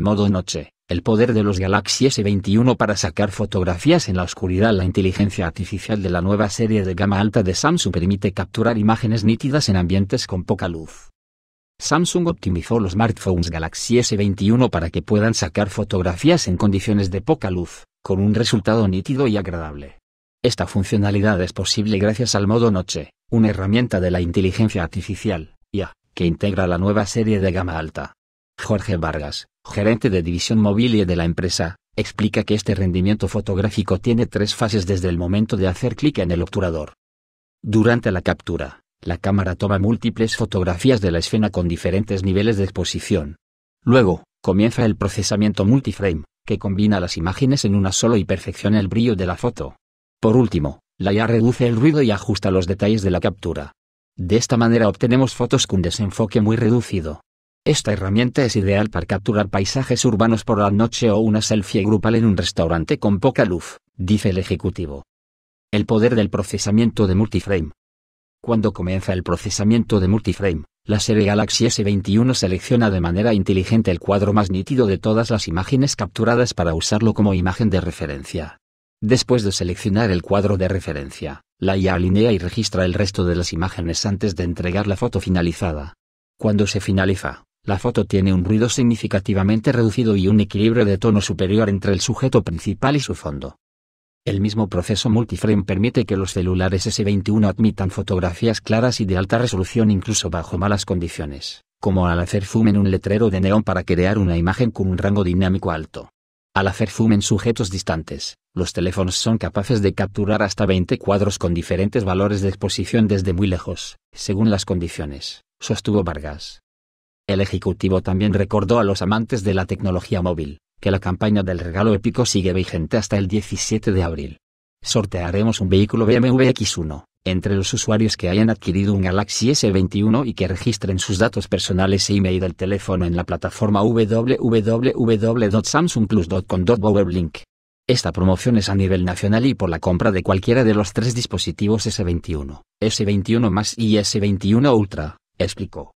Modo noche. El poder de los Galaxy S21 para sacar fotografías en la oscuridad La inteligencia artificial de la nueva serie de gama alta de Samsung permite capturar imágenes nítidas en ambientes con poca luz. Samsung optimizó los smartphones Galaxy S21 para que puedan sacar fotografías en condiciones de poca luz, con un resultado nítido y agradable. Esta funcionalidad es posible gracias al modo noche, una herramienta de la inteligencia artificial, IA, que integra la nueva serie de gama alta. Jorge Vargas, gerente de división móvil de la empresa, explica que este rendimiento fotográfico tiene tres fases desde el momento de hacer clic en el obturador. Durante la captura, la cámara toma múltiples fotografías de la escena con diferentes niveles de exposición. Luego, comienza el procesamiento multiframe, que combina las imágenes en una solo y perfecciona el brillo de la foto. Por último, la IA reduce el ruido y ajusta los detalles de la captura. De esta manera obtenemos fotos con desenfoque muy reducido. Esta herramienta es ideal para capturar paisajes urbanos por la noche o una selfie grupal en un restaurante con poca luz, dice el ejecutivo. El poder del procesamiento de multiframe. Cuando comienza el procesamiento de multiframe, la serie Galaxy S21 selecciona de manera inteligente el cuadro más nítido de todas las imágenes capturadas para usarlo como imagen de referencia. Después de seleccionar el cuadro de referencia, la IA alinea y registra el resto de las imágenes antes de entregar la foto finalizada. Cuando se finaliza, la foto tiene un ruido significativamente reducido y un equilibrio de tono superior entre el sujeto principal y su fondo. El mismo proceso multiframe permite que los celulares S21 admitan fotografías claras y de alta resolución incluso bajo malas condiciones, como al hacer zoom en un letrero de neón para crear una imagen con un rango dinámico alto. Al hacer zoom en sujetos distantes, los teléfonos son capaces de capturar hasta 20 cuadros con diferentes valores de exposición desde muy lejos, según las condiciones, sostuvo Vargas. El Ejecutivo también recordó a los amantes de la tecnología móvil, que la campaña del regalo épico sigue vigente hasta el 17 de abril. Sortearemos un vehículo BMW X1, entre los usuarios que hayan adquirido un Galaxy S21 y que registren sus datos personales e email del teléfono en la plataforma www.samsungplus.com/weblink. Esta promoción es a nivel nacional y por la compra de cualquiera de los tres dispositivos S21, S21 y S21 Ultra, explicó.